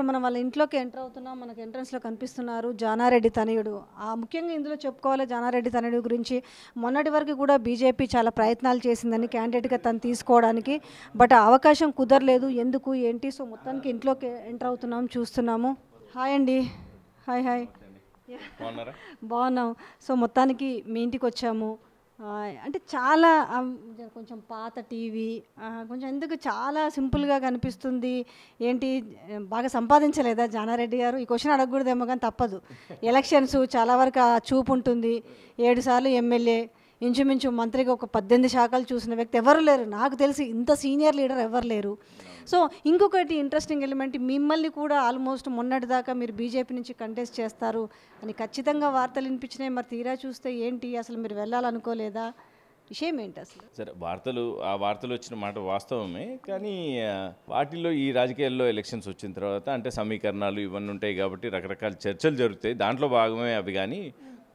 ఇప్పుడు మనం వాళ్ళ ఇంట్లోకి ఎంటర్ అవుతున్నాం మనకు ఎంట్రన్స్లో కనిపిస్తున్నారు జానారెడ్డి తనయుడు ఆ ముఖ్యంగా ఇందులో చెప్పుకోవాలి జానారెడ్డి తనయుడు గురించి మొన్నటి వరకు కూడా బీజేపీ చాలా ప్రయత్నాలు చేసిందని క్యాండిడేట్గా తను తీసుకోవడానికి బట్ అవకాశం కుదరలేదు ఎందుకు ఏంటి సో మొత్తానికి ఇంట్లోకి ఎంటర్ అవుతున్నాం చూస్తున్నాము హాయ్ అండి హాయ్ హాయ్ బాగున్నాం సో మొత్తానికి మీ ఇంటికి వచ్చాము అంటే చాలా కొంచెం పాత టీవీ కొంచెం ఎందుకు చాలా సింపుల్గా కనిపిస్తుంది ఏంటి బాగా సంపాదించలేదా జానారెడ్డి గారు ఈ క్వశ్చన్ అడగకూడదేమో కానీ తప్పదు ఎలక్షన్స్ చాలా వరకు చూపు ఉంటుంది ఏడు సార్లు ఎమ్మెల్యే ఇంచుమించు మంత్రికి ఒక పద్దెనిమిది శాఖలు చూసిన వ్యక్తి ఎవరు లేరు నాకు తెలిసి ఇంత సీనియర్ లీడర్ ఎవరు లేరు సో ఇంకొకటి ఇంట్రెస్టింగ్ ఎలిమెంట్ మిమ్మల్ని కూడా ఆల్మోస్ట్ మొన్నటిదాకా మీరు బీజేపీ నుంచి కంటెస్ట్ చేస్తారు అని ఖచ్చితంగా వార్తలు వినిపించినాయి మరి తీరా చూస్తే ఏంటి అసలు మీరు వెళ్ళాలనుకోలేదా విషయం ఏంటి అసలు సరే వార్తలు ఆ వార్తలు వచ్చిన మాట వాస్తవమే కానీ వాటిల్లో ఈ రాజకీయాల్లో ఎలక్షన్స్ వచ్చిన తర్వాత అంటే సమీకరణాలు ఇవన్నీ ఉంటాయి కాబట్టి రకరకాల చర్చలు జరుగుతాయి దాంట్లో భాగమే అవి కానీ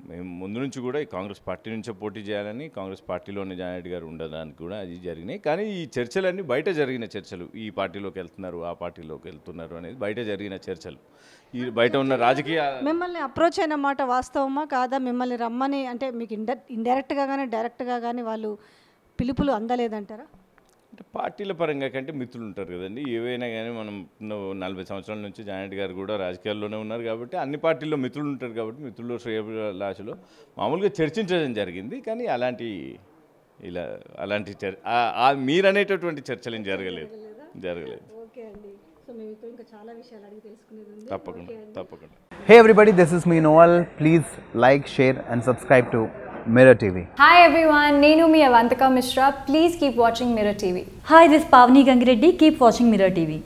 మేము ముందు నుంచి కూడా ఈ కాంగ్రెస్ పార్టీ నుంచే పోటీ చేయాలని కాంగ్రెస్ పార్టీలోనే జానారెడ్డి గారు ఉండడానికి కూడా అది జరిగినాయి కానీ ఈ చర్చలన్నీ బయట జరిగిన చర్చలు ఈ పార్టీలోకి వెళ్తున్నారు ఆ పార్టీలోకి వెళ్తున్నారు అనేది బయట జరిగిన చర్చలు ఈ బయట ఉన్న రాజకీయ మిమ్మల్ని అప్రోచ్ అయిన మాట వాస్తవమా కాదా మిమ్మల్ని రమ్మని అంటే మీకు ఇండ ఇండైరెక్ట్గా కానీ డైరెక్ట్గా కానీ వాళ్ళు పిలుపులు అందలేదంటారా అంటే పార్టీల పరంగా కంటే మిత్రులు ఉంటారు కదండి ఏవైనా కానీ మనం నలభై సంవత్సరాల నుంచి జాయింట్ గారు కూడా రాజకీయాల్లోనే ఉన్నారు కాబట్టి అన్ని పార్టీల్లో మిత్రులు ఉంటారు కాబట్టి మిత్రుల్లో శ్రేయలాసలో మామూలుగా చర్చించడం జరిగింది కానీ అలాంటి ఇలా అలాంటి చర్ మీరనేటటువంటి చర్చలు ఏం జరగలేదు జరగలేదు తప్పకుండా తప్పకుండా hey everybody this is me నోవల్ please like share and subscribe to Mirror TV. Hi everyone, Nenu mi Avantika Mishra. Please keep watching Mirror TV. Hi, this is Pavani Gangireddy. Keep watching Mirror TV.